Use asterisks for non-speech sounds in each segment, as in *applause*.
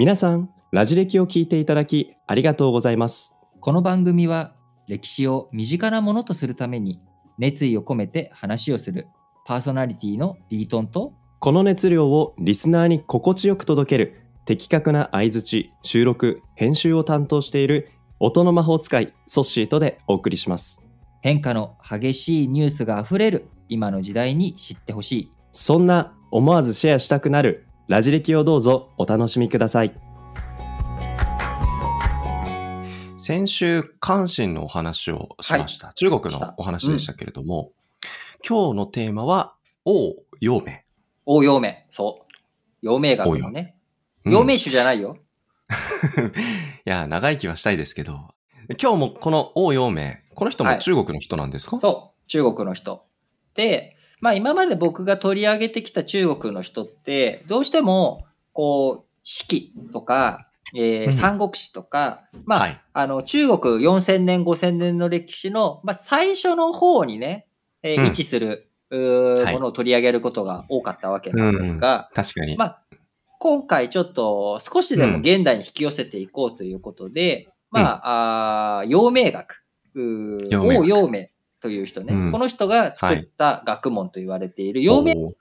皆さん、ラジ歴を聞いていただきありがとうございます。この番組は歴史を身近なものとするために熱意を込めて話をするパーソナリティのリートンとこの熱量をリスナーに心地よく届ける的確な相槌、収録、編集を担当している音の魔法使いソッシーとでお送りします。変化の激しいニュースがあふれる今の時代に知ってほしい。そんな思わずシェアしたくなるラジ歴をどうぞお楽しみください。先週、関心のお話をしました。はい、中国のお話でしたけれども、うん、今日のテーマは、王陽明。王陽明、そう。陽明学のね。陽明酒じゃないよ。うん、いや、長生きはしたいですけど、今日もこの王陽明、この人も中国の人なんですか、はい、そう、中国の人。で、まあ今まで僕が取り上げてきた中国の人って、どうしても、こう、四季とか、えー、三国志とか、うん、まあ、はい、あの、中国4000年、5000年の歴史の、まあ、最初の方にね、えー、位置する、う、い、ものを取り上げることが多かったわけなんですが、うん、確かに。まあ、今回ちょっと少しでも現代に引き寄せていこうということで、まあ、あ陽明学、王陽明という人ね、うん、この人が作った学問と言われている、陽明学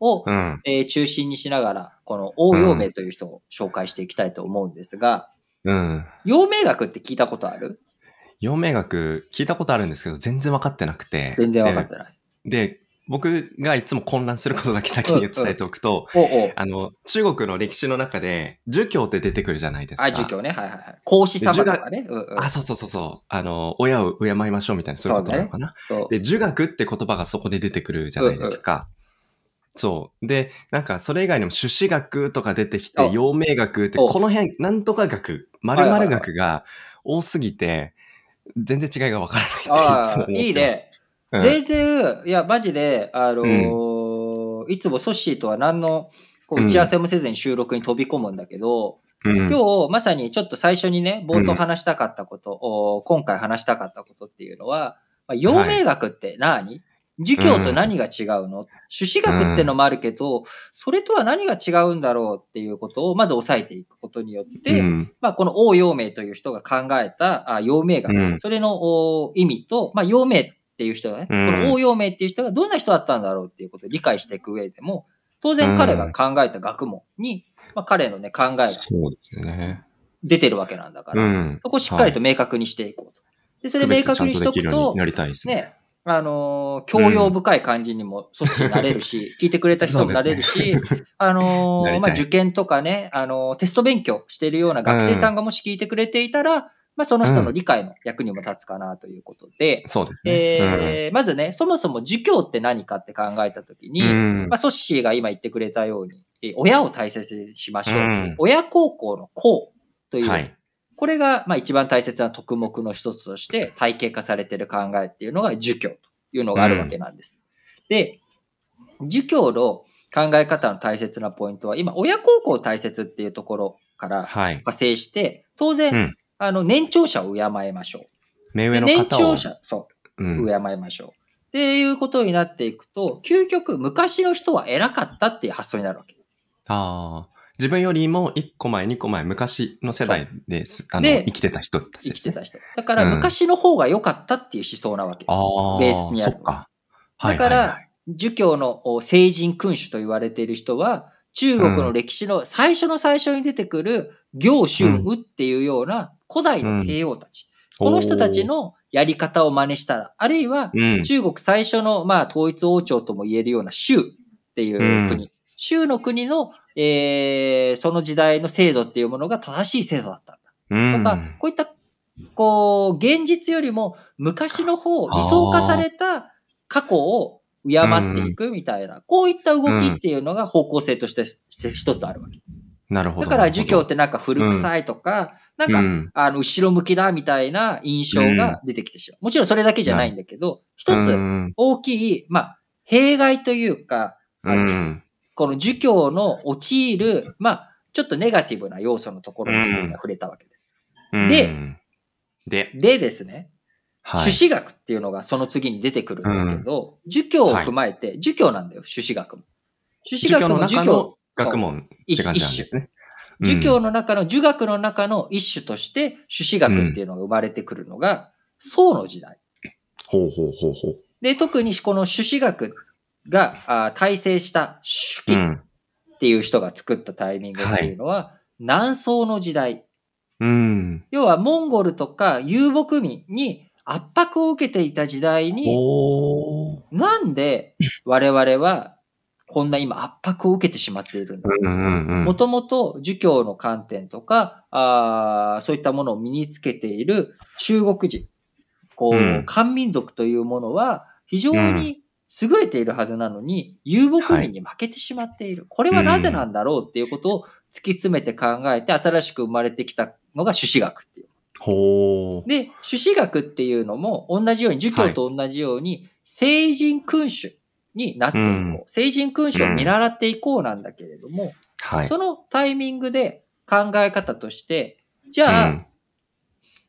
を、え中心にしながら、この王陽明という人を紹介していきたいと思うんですが、うん。陽明学って聞いたことある陽明学聞いたことあるんですけど、全然分かってなくて。全然分かってない。で、僕がいつも混乱することだけ先に伝えておくと、うんうん、おおあの、中国の歴史の中で、儒教って出てくるじゃないですか。あ、儒教ね。はいはいはい。孔子様とかね、うんうん。あ、そうそうそうそう。あの、親を敬いましょうみたいな、そういうことなのかな。ね、で、儒学って言葉がそこで出てくるじゃないですか。うんうんそう。で、なんか、それ以外にも、朱子学とか出てきて、陽明学って、この辺、なんとか学、〇〇学が多すぎて、全然違いがわからないっていつも思ってます。いいね。全然、いや、マジで、あのーうん、いつもソッシーとは何のこう打ち合わせもせずに収録に飛び込むんだけど、うん、今日まさにちょっと最初にね、冒頭話したかったこと、今回話したかったことっていうのは、まあ、陽明学って何、はいと何が違うの、うん、朱子学ってのもあるけど、それとは何が違うんだろうっていうことをまず押さえていくことによって、うん、まあこの王陽明という人が考えたあ陽明学、それの意味と、まあ陽明っていう人がね、この応用名っていう人がどんな人だったんだろうっていうことを理解していく上でも、当然彼が考えた学問に、まあ、彼のね、考えが出てるわけなんだから、そこをしっかりと明確にしていこうと。で、それ明確にしとくと、ね、あのー、教養深い感じにも阻止になれるし、うん、聞いてくれた人もなれるし、ね、あのー、まあ、受験とかね、あのー、テスト勉強してるような学生さんがもし聞いてくれていたら、うん、まあ、その人の理解の役にも立つかなということで、うん、そうですね、えー、うん、まずね、そもそも儒教って何かって考えたときに、うん、まあ、ソッシーが今言ってくれたように、親を大切にしましょう。親孝行の孝という、はい、これがまあ一番大切な特目の一つとして体系化されている考えっていうのが儒教というのがあるわけなんです。で、儒教の考え方の大切なポイントは、今、親孝行大切っていうところから派生して、はい、当然、あの、年長者を敬いましょう。目上の方を。年長者、そう、うん、敬いましょう。っていうことになっていくと、究極、昔の人は偉かったっていう発想になるわけ。ああ。自分よりも1個前、2個前、昔の世代です、あの、生きてた人たちです、ね、生きてた人。だから、昔の方が良かったっていう思想なわけ。うん、ああ。ベースにある。そっか。はい、はい、だから、儒教の聖人君主と言われている人は、中国の歴史の最初の最初に出てくる行州宇っていうような古代の帝王たち。この人たちのやり方を真似したら、あるいは中国最初の、まあ、統一王朝とも言えるような州っていう国。州の国の、えー、その時代の制度っていうものが正しい制度だったんだ。とか、こういった、こう、現実よりも昔の方、理想化された過去を敬っていくみたいな、こういった動きっていうのが方向性として一つあるわけ。なるほど。だから儒教ってなんか古臭いとか、うん、なんか、あの、後ろ向きだみたいな印象が出てきてしまう。もちろんそれだけじゃないんだけど、一つ大きい、まあ、弊害というか、うん、この儒教の陥る、まあ、ちょっとネガティブな要素のところに触れたわけです。うん、で、で、でですね、はい、朱子学っていうのがその次に出てくるんだけど、うん、儒教を踏まえて、はい、儒教なんだよ、朱子学も。朱子学も儒教。学問って感じなんですね。儒教の中の、儒学の中の一種として、朱子学っていうのが生まれてくるのが、宋の時代。ほうほうほうほう。で、特にこの朱子学が大体制した朱記っていう人が作ったタイミングっていうのは、うんはい、南宋の時代。うん、要はモンゴルとか遊牧民に圧迫を受けていた時代に、なんで我々はこんな今圧迫を受けてしまっているんだ。もともと儒教の観点とかあ、そういったものを身につけている中国人、こう、うん、漢民族というものは非常に優れているはずなのに、遊牧民に負けてしまっている。はい、これはなぜなんだろうっていうことを突き詰めて考えて、新しく生まれてきたのが朱子学っていう。ほで、朱子学っていうのも同じように、儒教と同じように、はい、聖人君主。になっていこう。うん、成人勲章を見習っていこうなんだけれども、うんはい、そのタイミングで考え方として、じゃあ、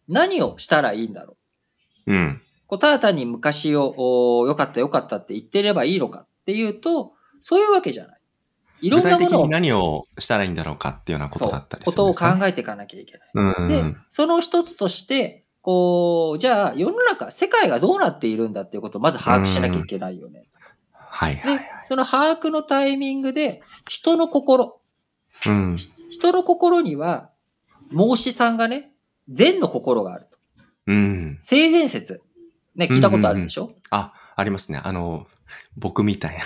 何をしたらいいんだろう。うん。こうただ単に昔を良かった良かったって言ってればいいのかっていうと、そういうわけじゃない。いろんなものを。何をしたらいいんだろうかっていうようなことだったりするんです、ね、ことを考えていかなきゃいけない。うん、で、その一つとして、こう、じゃあ世の中、世界がどうなっているんだっていうことをまず把握しなきゃいけないよね。はいはい、はい、その把握のタイミングで、人の心、うん、人の心には、孟子さんがね、善の心があると。うん。性善説。ね、聞いたことあるでしょ、うんうん、あ、ありますね。あの、僕みたいな。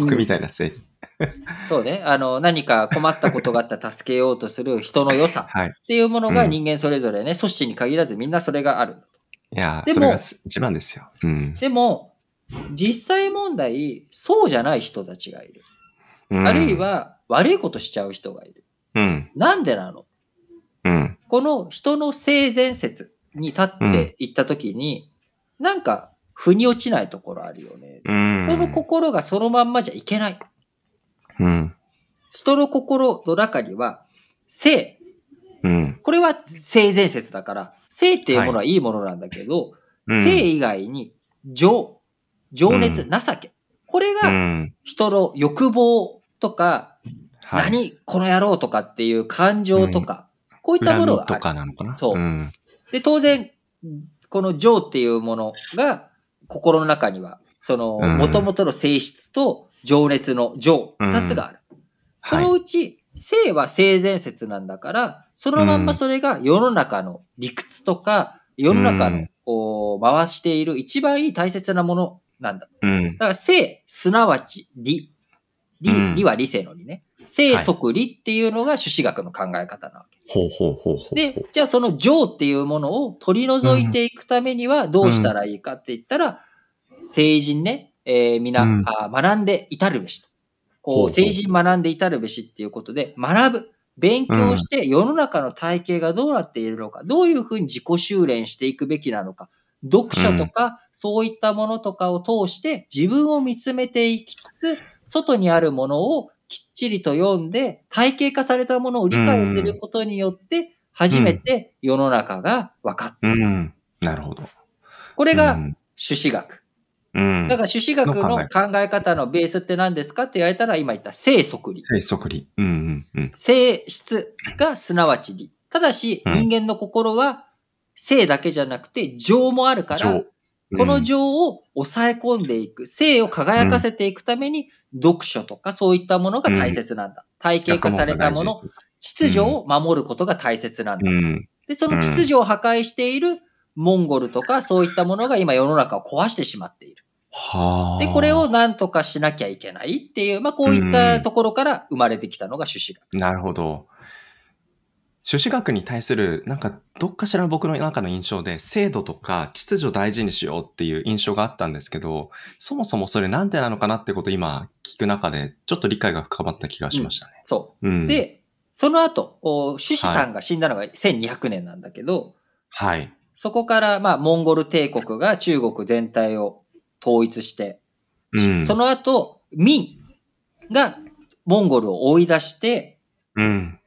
僕みたいな性、うん、そうね。あの、何か困ったことがあったら助けようとする人の良さ *laughs* はい。っていうものが人間それぞれね、組織に限らずみんなそれがある。いや、それが一番ですよ。うん、でも、実際問題、そうじゃない人たちがいる。うん、あるいは、悪いことしちゃう人がいる。うん、なんでなの、うん、この人の性善説に立っていったときに、うん、なんか、腑に落ちないところあるよね。うん、人の心がそのまんまじゃいけない。うん、人の心の中には、性。うん、これは性善説だから、性っていうものはいいものなんだけど、はい、性以外に情、情熱、うん、情け。これが人の欲望とか、何この野郎とかっていう感情とか、こういったものがとかなのかなそう。で、当然、この情っていうものが心の中には、その、もともとの性質と情熱の情、二つがある。そのうち、はい性は性善説なんだから、そのまんまそれが世の中の理屈とか、うん、世の中の、回している一番いい大切なものなんだ。うん、だから、性、すなわち理。理、うん、理は理性の理ね。生即理っていうのが朱子学の考え方なわけ。ほうほうほうほうで、じゃあその情っていうものを取り除いていくためにはどうしたらいいかって言ったら、成人ね、えー、皆、うん、あ学んで至るべしと。こう、成人学んで至るべしっていうことで、学ぶ。勉強して世の中の体系がどうなっているのか、どういうふうに自己修練していくべきなのか、読者とか、そういったものとかを通して自分を見つめていきつつ、外にあるものをきっちりと読んで、体系化されたものを理解することによって、初めて世の中が分かった。うんうん、なるほど。これが朱子学。うん、だから朱子学の考え方のベースって何ですかって言われたら今言った性即理。性即理。うんうんうん、性質がすなわち理。ただし人間の心は性だけじゃなくて情もあるから、この情を抑え込んでいく、性を輝かせていくために、読書とかそういったものが大切なんだ。体系化されたもの、秩序を守ることが大切なんだ。で、その秩序を破壊しているモンゴルとかそういったものが今世の中を壊してしまっている。で、これを何とかしなきゃいけないっていう、まあこういったところから生まれてきたのが朱子なるほど。朱子学に対する、なんか、どっかしら僕の中の印象で、制度とか秩序大事にしようっていう印象があったんですけど、そもそもそれなんでなのかなってことを今聞く中で、ちょっと理解が深まった気がしましたね。うん、そう、うん。で、その後、朱子さんが死んだのが1200年なんだけど、はい。そこから、まあ、モンゴル帝国が中国全体を統一して、うん、その後、明がモンゴルを追い出して、うん、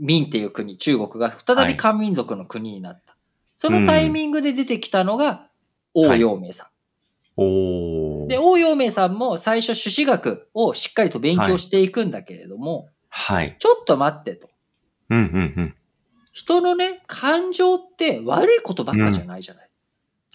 民っていう国、中国が再び漢民族の国になった。はい、そのタイミングで出てきたのが、王陽明さん。はい、で、王陽明さんも最初、朱子学をしっかりと勉強していくんだけれども、はい。ちょっと待ってと。うんうんうん。人のね、感情って悪いことばっかじゃないじゃない。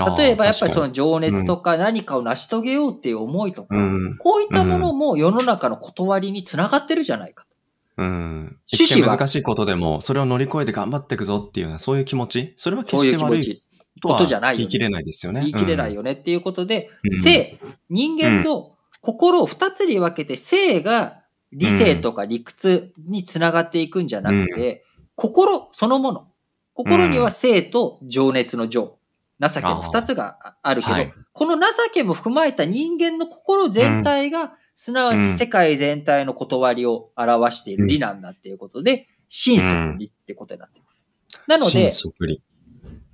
うん、例えばやっぱりその情熱とか何かを成し遂げようっていう思いとか、こういったものも世の中の断りにつながってるじゃないかと。うん。趣旨は。難しいことでも、それを乗り越えて頑張っていくぞっていうそういう気持ち。それは決して悪いことじゃない、ね、言い切れないですよね。言い切れないよねっていうことで、うん、性、人間と心を二つに分けて、性が理性とか理屈につながっていくんじゃなくて、うん、心そのもの。心には性と情熱の情。情けの二つがあるけど、はい、この情けも踏まえた人間の心全体が、すなわち世界全体の断りを表している理なんだっていうことで、心底理ってことになってまなので、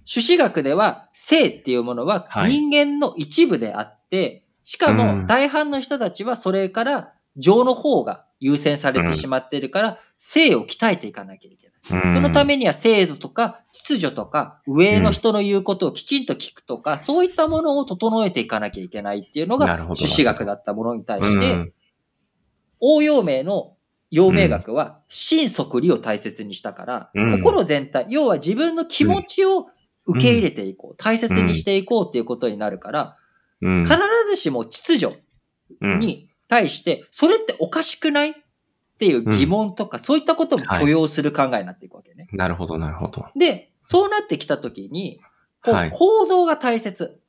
朱子学では性っていうものは人間の一部であって、しかも大半の人たちはそれから情の方が優先されてしまっているから、性を鍛えていかなきゃいけない。そのためには制度とか秩序とか上の人の言うことをきちんと聞くとか、うん、そういったものを整えていかなきゃいけないっていうのが朱子学だったものに対して、うん、応用名の陽明学は心底理を大切にしたから、うん、心全体、要は自分の気持ちを受け入れていこう、大切にしていこうっていうことになるから、必ずしも秩序に対して、それっておかしくないっていう疑問とか、そういったことも許容する考えになっていくわけね。なるほど、なるほど。で、そうなってきたときに、こう行動が大切。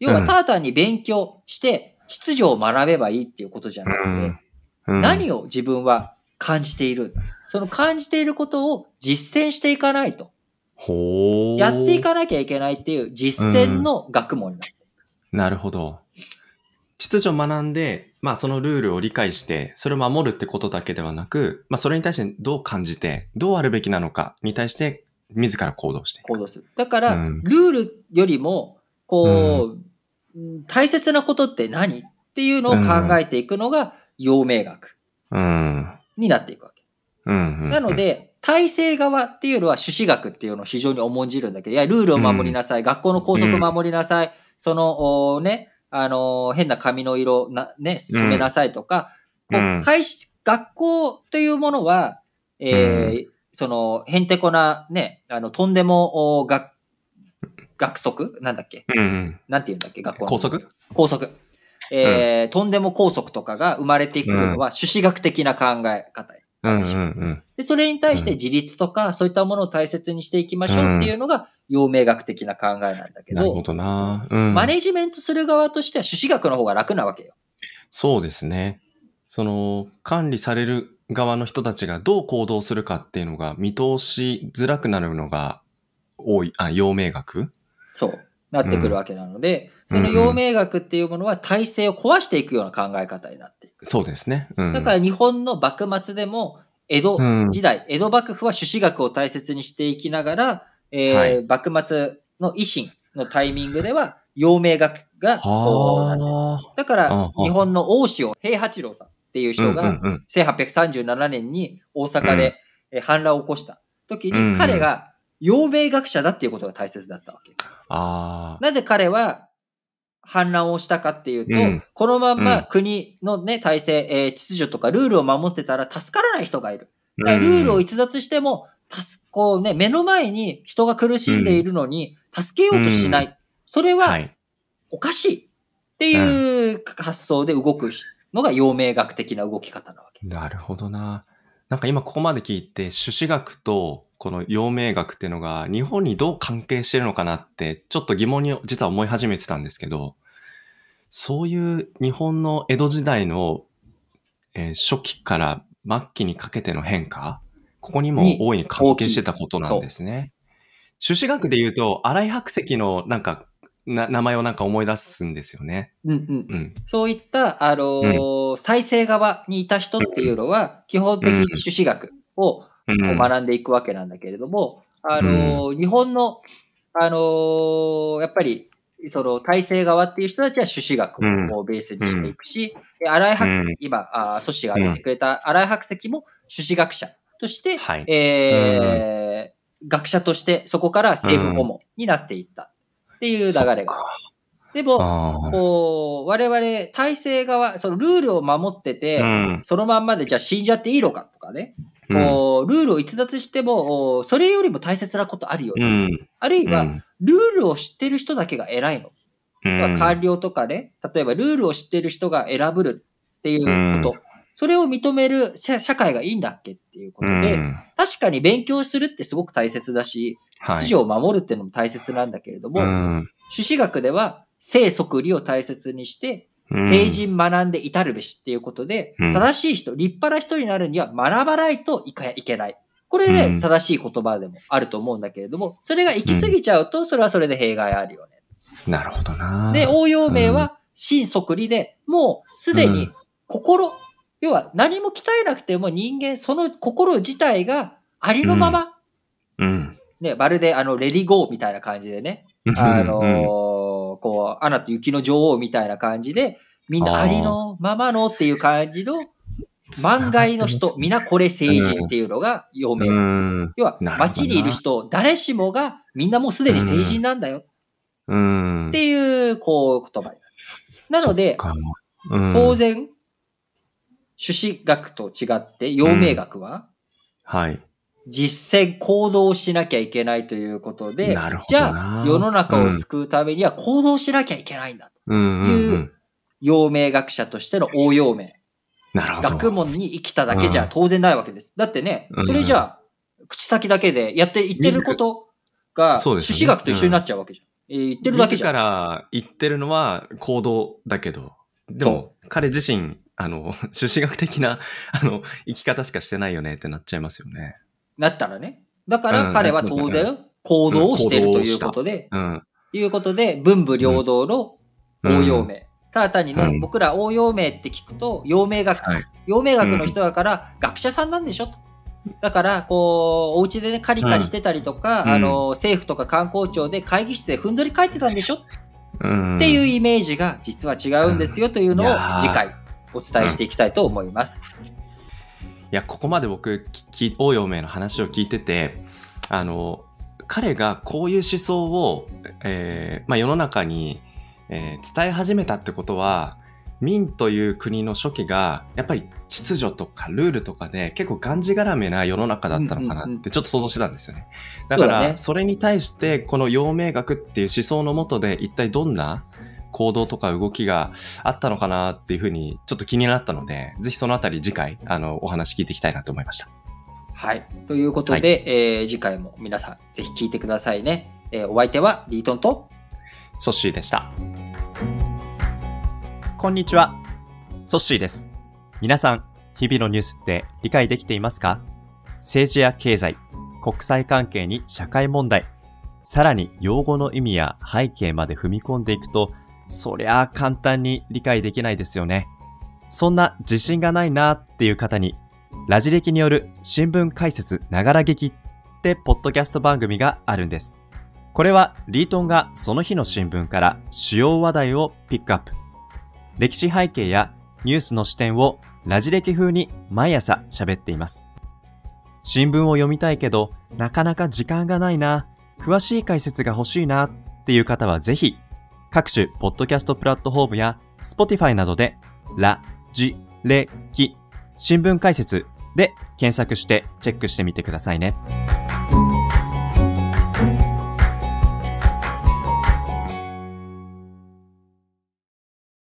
要は、ただ単に勉強して、秩序を学べばいいっていうことじゃなくて、何を自分は感じている。その感じていることを実践していかないと。ほやっていかなきゃいけないっていう実践の学問になる、うん。なるほど。秩序を学んで、まあそのルールを理解して、それを守るってことだけではなく、まあそれに対してどう感じて、どうあるべきなのかに対して、自ら行動していく。行動する。だから、うん、ルールよりも、こう、うん、大切なことって何っていうのを考えていくのが、陽明学うん。になっていくわけ。うんうん、なので、体制側っていうのは朱子学っていうのを非常に重んじるんだけど、いや、ルールを守りなさい、学校の校則を守りなさい、その、ね、あの、変な髪の色な、ね、染めなさいとか、うん、こう学校というものは、えー、うん、その、へんてこな、ね、あの、とんでも、学、学則なんだっけ、うん、なんて言うんだっけ学校。校則校則。えー、うん、とんでも校則とかが生まれてくるのは、朱子学的な考え方。でう。んうんでそれに対して自立とか、そういったものを大切にしていきましょうっていうのが、陽明学的な考えなんだけど、なるほどな、うん、マネジメントする側としては、朱子学の方が楽なわけよ。そうですね。その、管理される側の人たちがどう行動するかっていうのが見通しづらくなるのが多い、あ、陽明学そう、なってくるわけなので、うんその陽明学っていうものは体制を壊していくような考え方になっていく。そうですね。うん、だから日本の幕末でも、江戸時代、うん、江戸幕府は朱子学を大切にしていきながら、えー、はい、幕末の維新のタイミングでは、陽明学が、だから、日本の大塩平八郎さんっていう人が、1837年に大阪で反乱を起こした時に、彼が陽明学者だっていうことが大切だったわけ。なぜ彼は反乱をしたかっていうと、うん、このまんま国のね、体制、えー、秩序とかルールを守ってたら助からない人がいる。ルールを逸脱しても、たす、こうね、目の前に人が苦しんでいるのに、助けようとしない。それは、おかしいっていう発想で動くのが陽明学的な動き方なわけ。なるほどな。なんか今ここまで聞いて、朱子学とこの陽明学っていうのが日本にどう関係してるのかなってちょっと疑問に実は思い始めてたんですけど、そういう日本の江戸時代の、初期から末期にかけての変化、ここにも大いに関係してたことなんですね。朱子学で言うと、新井白石のなんか名前をなんか思い出すんですよね。うんうん。うん、そういった、あのーうん、再生側にいた人っていうのは、基本的に朱子学を、学んでいくわけなんだけれども、あの、日本の、あのやっぱり、その体制側っていう人たちは朱子学をベースにしていくし、うん、新井白石、今、あ祖師が出てくれた新井白石も朱子学者として、はい、えー、学者としてそこから政府顧問になっていったっていう流れが。でも、こう、我々体制側、そのルールを守ってて、そのまんまでじゃあ死んじゃっていいのかとかね。うルールを逸脱しても、それよりも大切なことあるよ、ね、うん、あるいは、ルールを知ってる人だけが偉いの。うん、官僚とかね、例えばルールを知ってる人が選ぶるっていうこと。それを認める社会がいいんだっけっていうことで、確かに勉強するってすごく大切だし、秩序筋を守るっていうのも大切なんだけれども、朱子学では、生即理を大切にして、成人学んで至るべしっていうことで、うん、正しい人、立派な人になるには学ばないといかいけない。これね、正しい言葉でもあると思うんだけれども、それが行き過ぎちゃうと、それはそれで弊害あるよね。なるほどな。で、応用名は、心即理で、もうすでに心、要は何も鍛えなくても人間、その心自体がありのまま、うん。ね、まるであの、レリゴーみたいな感じでね、あのーこう、アナと雪の女王みたいな感じで、みんなありのままのっていう感じの、万が一の人、皆これ成人っていうのが読める。要は、街にいる人、誰しもが、みんなもうすでに成人なんだよ。っていう、こう、言葉になる。なので、当然、朱子学と違って、陽明学は、はい。実践行動しなきゃいけないということで、じゃあ世の中を救うためには行動しなきゃいけないんだという陽明学者としての応用名。なるほど。学問に生きただけじゃ当然ないわけです。だってね、それじゃあ口先だけでやって言ってることが朱子学と一緒になっちゃうわけじゃん。言ってるだけじゃん。から言ってるのは行動だけど、でも彼自身、あの、朱 *laughs* 子学的な、あの、生き方しかしてないよねってなっちゃいますよね。なったらね。だから彼は当然行動をしているということで、いうことで、文武両道の応用名。ただ単にね、僕ら応用名って聞くと、陽明学、陽明学の人だから学者さんなんでしょと。だから、こう、お家でね、カリカリしてたりとか、あの、政府とか観光庁で会議室でふんぞり返ってたんでしょっていうイメージが実は違うんですよというのを次回お伝えしていきたいと思います。いや、ここまで僕、王陽明の話を聞いてて、あの、彼がこういう思想を、えーまあ、世の中に、えー、伝え始めたってことは、明という国の初期が、やっぱり秩序とかルールとかで結構がんじがらめな世の中だったのかなってちょっと想像してたんですよね。だから、それに対して、この陽明学っていう思想のもとで一体どんな行動とか動きがあったのかなっていうふうにちょっと気になったので、ぜひそのあたり次回、あの、お話聞いていきたいなと思いました。はい。ということで、はい、えー、次回も皆さんぜひ聞いてくださいね。えー、お相手はリートンとソッシーでした。こんにちは。ソッシーです。皆さん、日々のニュースって理解できていますか政治や経済、国際関係に社会問題、さらに用語の意味や背景まで踏み込んでいくと、そりゃあ簡単に理解できないですよね。そんな自信がないなっていう方に、ラジ歴による新聞解説ながら劇ってポッドキャスト番組があるんです。これはリートンがその日の新聞から主要話題をピックアップ。歴史背景やニュースの視点をラジ歴風に毎朝喋っています。新聞を読みたいけど、なかなか時間がないな、詳しい解説が欲しいなっていう方はぜひ各種ポッドキャストプラットフォームや Spotify などで、ラ、ジ、レ、キ、新聞解説で検索してチェックしてみてくださいね。